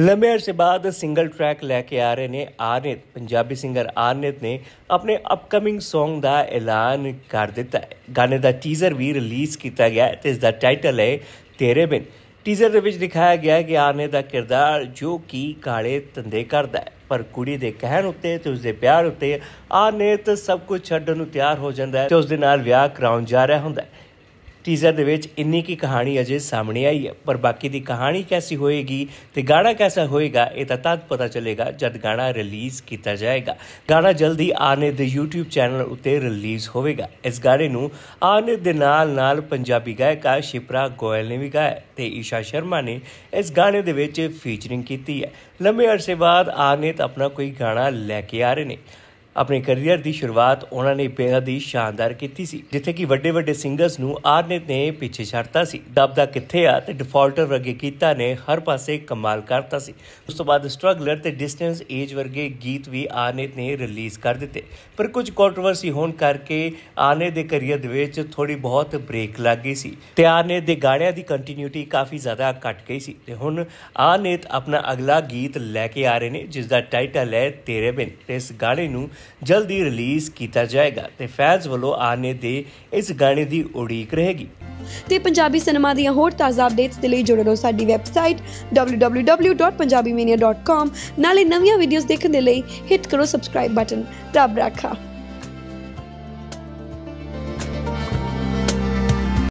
ਲੰਬੇ ਅਰਸੇ ਬਾਅਦ ਸਿੰਗਲ ਟਰੈਕ ਲੈ ਕੇ ਆ ਰਹੇ ਨੇ ਆਰਨਿਤ ਪੰਜਾਬੀ ਸਿੰਗਰ ਆਰਨਿਤ ਨੇ ਆਪਣੇ ਅਪਕਮਿੰਗ Song ਦਾ ਐਲਾਨ ਕਰ ਦਿੱਤਾ ਹੈ ਗਾਣੇ ਦਾ ਟੀਜ਼ਰ ਵੀ ਰਿਲੀਜ਼ ਕੀਤਾ ਗਿਆ ਹੈ ਤੇ ਇਸ ਦਾ ਟਾਈਟਲ ਹੈ ਤੇਰੇ ਬਿਨ ਟੀਜ਼ਰ ਦੇ ਵਿੱਚ ਦਿਖਾਇਆ ਗਿਆ ਹੈ ਕਿ ਆਰਨਿਤ ਦਾ ਕਿਰਦਾਰ ਜੋ ਕਿ ਕਾਲੇ ਤੰਦੇ ਕਰਦਾ ਹੈ ਪਰ ਕੁੜੀ ਦੇ ਕਹਿਣ ਉੱਤੇ ਤੇ ਉਸਦੇ ਪਿਆਰ ਉੱਤੇ ਆਰਨਿਤ ਸਭ ਕੁਝ ਛੱਡਣ ਨੂੰ ਤਿਆਰ ਹੋ ਜਾਂਦਾ ਹੈ ਤੇ ਉਸ ਦੇ ਨਾਲ ਵਿਆਹ ਕਰਾਉਣ ਜਾ ਰਿਹਾ ਹੁੰਦਾ ਹੈ ਟੀਜ਼ਰ ਦੇ ਵਿੱਚ ਇੰਨੀ ਕੀ ਕਹਾਣੀ ਅਜੇ ਸਾਹਮਣੇ ਆਈ ਹੈ ਪਰ ਬਾਕੀ ਦੀ ਕਹਾਣੀ ਕੈਸੀ ਹੋਏਗੀ ਤੇ ਗਾਣਾ ਕੈਸਾ ਹੋਏਗਾ ਇਹ ਤਾਂ ਤਦ ਪਤਾ ਚੱਲੇਗਾ ਜਦ ਗਾਣਾ ਰਿਲੀਜ਼ ਕੀਤਾ ਜਾਏਗਾ ਗਾਣਾ ਜਲਦੀ ਆਨੇ ਦੇ YouTube ਚੈਨਲ ਉੱਤੇ ਰਿਲੀਜ਼ ਹੋਵੇਗਾ ਇਸ ਗਾਣੇ ਨੂੰ ਆਨੇ ਦੇ ਨਾਲ ਨਾਲ ਪੰਜਾਬੀ ਗਾਇਕਾ ਸ਼ਿਪਰਾ ਗੋਇਲ ਨੇ ਵੀ ਗਾਇਆ ਤੇ ਈਸ਼ਾ ਸ਼ਰਮਾ ਨੇ ਇਸ ਗਾਣੇ ਦੇ ਵਿੱਚ ਫੀਚਰਿੰਗ ਕੀਤੀ ਹੈ ਲੰਬੇ ਅਰਸੇ ਬਾਅਦ ਆਨੇ ਤਾਂ ਆਪਣਾ ਕੋਈ ਗਾਣਾ ਲੈ ਕੇ ਆ ਰਹੇ ਨੇ ਆਪਣੇ ਕੈਰੀਅਰ ਦੀ ਸ਼ੁਰੂਆਤ ਉਹਨਾਂ ਨੇ ਬੇहद ਹੀ ਸ਼ਾਨਦਾਰ ਕੀਤੀ ਸੀ ਜਿੱਥੇ ਕਿ ਵੱਡੇ ਵੱਡੇ ਸਿੰਗਰਸ ਨੂੰ ਆਰਨੇਤ ਨੇ ਪਿੱਛੇ ਛੱਡਤਾ ਸੀ ਦਬਦਾ ਕਿੱਥੇ ਆ ਤੇ ਡਿਫਾਲਟਰ ਵਰਗੇ ਕੀਤਾ ਨੇ ਹਰ ਪਾਸੇ ਕਮਾਲ ਕਰਤਾ ਸੀ ਉਸ ਤੋਂ ਬਾਅਦ ਸਟਰਗਲਰ ਤੇ ਡਿਸਟੈਂਸ ਏਜ ਵਰਗੇ ਗੀਤ ਵੀ ਆਰਨੇਤ ਨੇ ਰਿਲੀਜ਼ ਕਰ ਦਿੱਤੇ ਪਰ ਕੁਝ ਕੰਟਰੋਵਰਸੀ ਹੋਣ ਕਰਕੇ ਆਨੇ ਦੇ ਕੈਰੀਅਰ ਦੇ ਵਿੱਚ ਥੋੜੀ ਬਹੁਤ ਬ੍ਰੇਕ ਲੱਗ ਗਈ ਸੀ ਤੇ ਆਨੇ ਦੇ ਗਾਣਿਆਂ ਦੀ ਕੰਟੀਨਿਊਟੀ ਕਾਫੀ ਜ਼ਿਆਦਾ ਘਟ ਗਈ ਸੀ ਤੇ ਹੁਣ ਆਨੇਤ ਆਪਣਾ ਅਗਲਾ ਗੀਤ ਲੈ ਕੇ ਆ ਰਹੇ ਨੇ ਜਿਸ ਦਾ ਟਾਈਟਲ ਹੈ ਤੇਰੇ ਬਿਨ ਇਸ ਗਾਣੇ ਨੂੰ ਜਲਦੀ ਰਿਲੀਜ਼ ਕੀਤਾ ਜਾਏਗਾ ਤੇ ਫੈਨਸ ਵੱਲੋਂ ਆਨੇ ਦੇ ਇਸ ਗਾਣੇ ਦੀ ਉਡੀਕ ਰਹੇਗੀ ਤੇ ਪੰਜਾਬੀ ਸਿਨੇਮਾ ਦੀਆਂ ਹੋਰ ਤਾਜ਼ਾ ਅਪਡੇਟਸ ਦੇ ਲਈ ਜੁੜੇ ਰਹੋ ਸਾਡੀ ਵੈਬਸਾਈਟ www.punjabimania.com ਨਾਲੇ ਨਵੀਆਂ ਵੀਡੀਓਜ਼ ਦੇਖਣ ਦੇ ਲਈ ਹਿੱਟ ਕਰੋ ਸਬਸਕ੍ਰਾਈਬ ਬਟਨ ਰੱਬ ਰੱਖਾ